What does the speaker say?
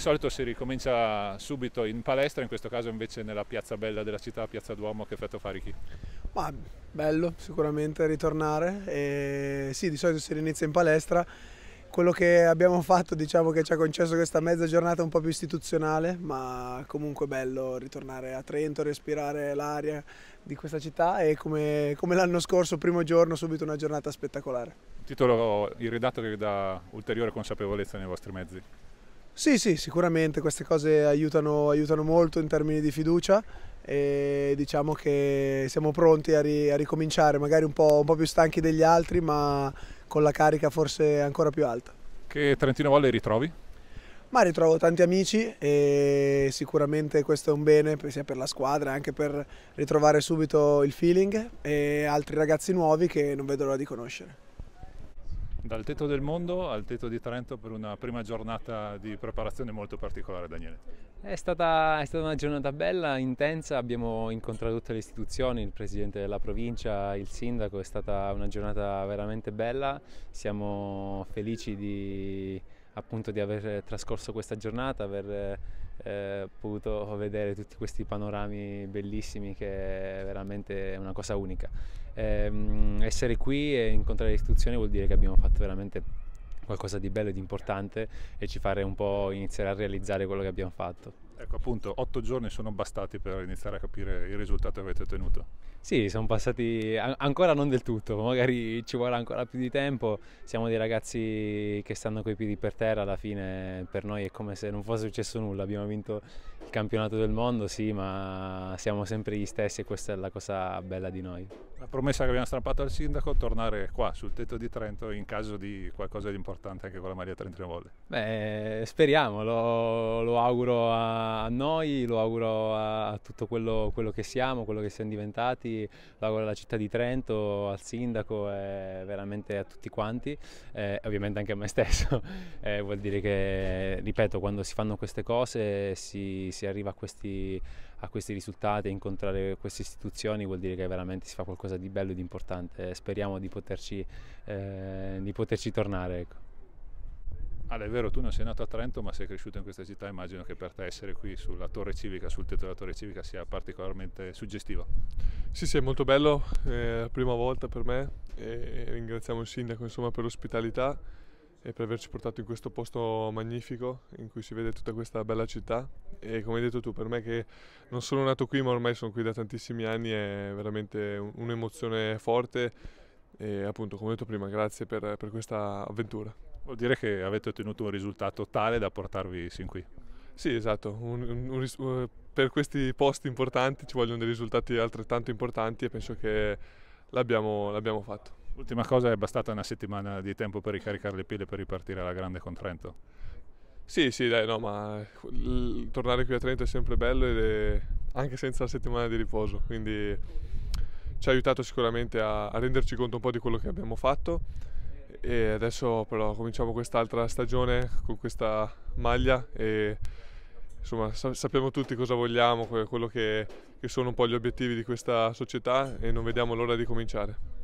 solito si ricomincia subito in palestra, in questo caso invece nella piazza bella della città, Piazza Duomo, che effetto fa Ricky? Ma bello sicuramente ritornare, e sì di solito si rinizia in palestra, quello che abbiamo fatto diciamo che ci ha concesso questa mezza giornata un po' più istituzionale, ma comunque bello ritornare a Trento, respirare l'aria di questa città e come, come l'anno scorso, primo giorno, subito una giornata spettacolare. Titolo irridato che vi dà ulteriore consapevolezza nei vostri mezzi. Sì, sì, sicuramente queste cose aiutano, aiutano molto in termini di fiducia e diciamo che siamo pronti a, ri, a ricominciare, magari un po', un po' più stanchi degli altri, ma con la carica forse ancora più alta. Che Trentino Volley ritrovi? ma ritrovo tanti amici e sicuramente questo è un bene sia per la squadra anche per ritrovare subito il feeling e altri ragazzi nuovi che non vedo l'ora di conoscere dal tetto del mondo al tetto di Trento per una prima giornata di preparazione molto particolare, Daniele. È stata, è stata, una giornata bella, intensa, abbiamo incontrato tutte le istituzioni, il presidente della provincia, il sindaco, è stata una giornata veramente bella, siamo felici di appunto di aver eh, trascorso questa giornata, aver eh, potuto vedere tutti questi panorami bellissimi che è veramente una cosa unica. Eh, essere qui e incontrare le istituzioni vuol dire che abbiamo fatto veramente qualcosa di bello e di importante e ci fare un po' iniziare a realizzare quello che abbiamo fatto. Ecco appunto, otto giorni sono bastati per iniziare a capire il risultato che avete ottenuto? Sì, sono passati an- ancora non del tutto, magari ci vuole ancora più di tempo, siamo dei ragazzi che stanno coi piedi per terra, alla fine per noi è come se non fosse successo nulla, abbiamo vinto il campionato del mondo, sì, ma siamo sempre gli stessi e questa è la cosa bella di noi. La promessa che abbiamo strappato al sindaco è tornare qua sul tetto di Trento in caso di qualcosa di importante anche con la Maria Trentino Volle. Beh, speriamo, lo, lo auguro a a noi, lo auguro a tutto quello, quello, che siamo, quello che siamo diventati, lo auguro alla città di Trento, al sindaco e veramente a tutti quanti, eh, ovviamente anche a me stesso. Eh, vuol dire che, ripeto, quando si fanno queste cose si, si arriva a questi, a questi risultati, a incontrare queste istituzioni, vuol dire che veramente si fa qualcosa di bello e di importante. Speriamo di poterci, eh, di poterci tornare. Ecco. Ale, ah, è vero, tu non sei nato a Trento, ma sei cresciuto in questa città. Immagino che per te essere qui sulla Torre Civica, sul tetto della Torre Civica, sia particolarmente suggestivo. Sì, sì, è molto bello. È la prima volta per me. E ringraziamo il sindaco insomma, per l'ospitalità e per averci portato in questo posto magnifico in cui si vede tutta questa bella città. E come hai detto tu, per me che non sono nato qui, ma ormai sono qui da tantissimi anni, è veramente un'emozione forte. E appunto, come ho detto prima, grazie per, per questa avventura vuol dire che avete ottenuto un risultato tale da portarvi sin qui. Sì, esatto. Un, un, un, eh, per questi posti importanti ci vogliono dei risultati altrettanto importanti e penso che l'abbiamo, l'abbiamo fatto. L'ultima cosa è bastata una settimana di tempo per ricaricare le pile per ripartire alla grande con Trento. Sì, sì, dai, no, ma l- tornare qui a Trento è sempre bello è anche senza la settimana di riposo, quindi ci ha aiutato sicuramente a, a renderci conto un po' di quello che abbiamo fatto e adesso però cominciamo quest'altra stagione con questa maglia e insomma sa sappiamo tutti cosa vogliamo, quello che, che sono un po' gli obiettivi di questa società e non vediamo l'ora di cominciare.